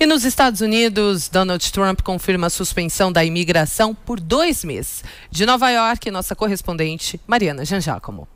E nos Estados Unidos, Donald Trump confirma a suspensão da imigração por dois meses. De Nova York, nossa correspondente Mariana Giangiacomo.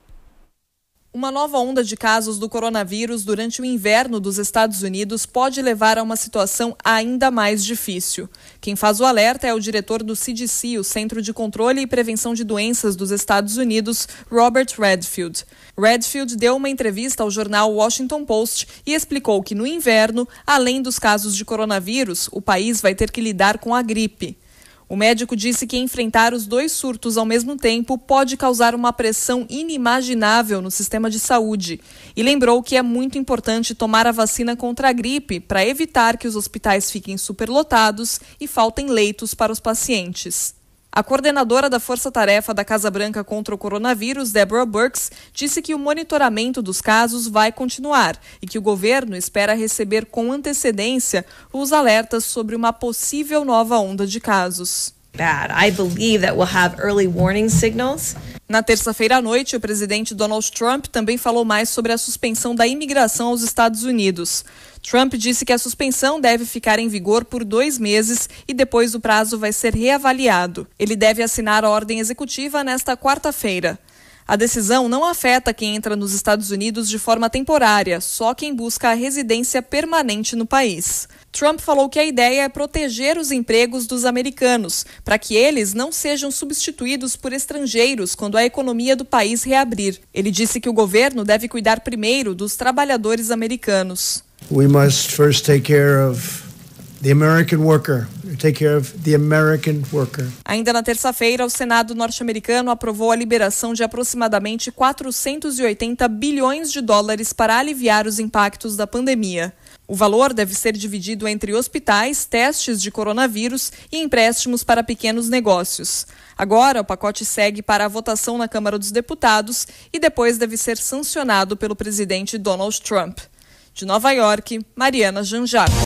Uma nova onda de casos do coronavírus durante o inverno dos Estados Unidos pode levar a uma situação ainda mais difícil. Quem faz o alerta é o diretor do CDC, o Centro de Controle e Prevenção de Doenças dos Estados Unidos, Robert Redfield. Redfield deu uma entrevista ao jornal Washington Post e explicou que no inverno, além dos casos de coronavírus, o país vai ter que lidar com a gripe. O médico disse que enfrentar os dois surtos ao mesmo tempo pode causar uma pressão inimaginável no sistema de saúde e lembrou que é muito importante tomar a vacina contra a gripe para evitar que os hospitais fiquem superlotados e faltem leitos para os pacientes. A coordenadora da Força-Tarefa da Casa Branca contra o Coronavírus, Deborah Burks, disse que o monitoramento dos casos vai continuar e que o governo espera receber com antecedência os alertas sobre uma possível nova onda de casos. Bad. I believe that we'll have early warning signals. Na terça-feira à noite, o presidente Donald Trump também falou mais sobre a suspensão da imigração aos Estados Unidos. Trump disse que a suspensão deve ficar em vigor por dois meses e depois o prazo vai ser reavaliado. Ele deve assinar a ordem executiva nesta quarta-feira. A decisão não afeta quem entra nos Estados Unidos de forma temporária, só quem busca a residência permanente no país. Trump falou que a ideia é proteger os empregos dos americanos, para que eles não sejam substituídos por estrangeiros quando a economia do país reabrir. Ele disse que o governo deve cuidar primeiro dos trabalhadores americanos. We must first take care of The American worker. Take care of the American worker. Ainda na terça-feira, o Senado norte-americano aprovou a liberação de aproximadamente 480 bilhões de dólares para aliviar os impactos da pandemia. O valor deve ser dividido entre hospitais, testes de coronavírus e empréstimos para pequenos negócios. Agora, o pacote segue para a votação na Câmara dos Deputados e depois deve ser sancionado pelo presidente Donald Trump. De Nova York, Mariana Janjaco.